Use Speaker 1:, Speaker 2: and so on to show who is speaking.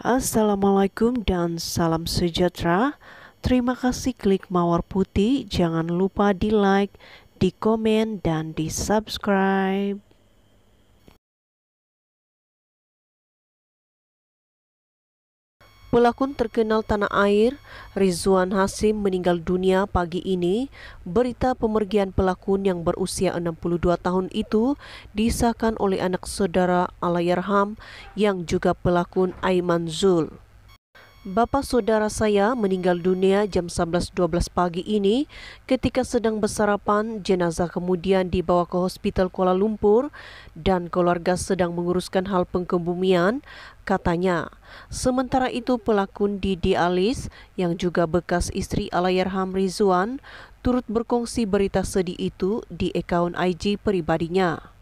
Speaker 1: Assalamualaikum dan salam sejahtera. Terima kasih klik mawar putih. Jangan lupa di like, di komen, dan di
Speaker 2: subscribe.
Speaker 1: Pelakon terkenal tanah air Rizwan Hasim meninggal dunia pagi ini. Berita pemergian pelakon yang berusia 62 tahun itu disahkan oleh anak saudara Alayarham yang juga pelakon Aiman Zul. Bapak saudara saya meninggal dunia jam 11.12 pagi ini ketika sedang bersarapan, jenazah kemudian dibawa ke Hospital Kuala Lumpur dan keluarga sedang menguruskan hal pengkebumian, katanya. Sementara itu pelakon Didi Alis yang juga bekas istri Alayarham Rizwan turut berkongsi berita sedih itu di akaun IG pribadinya.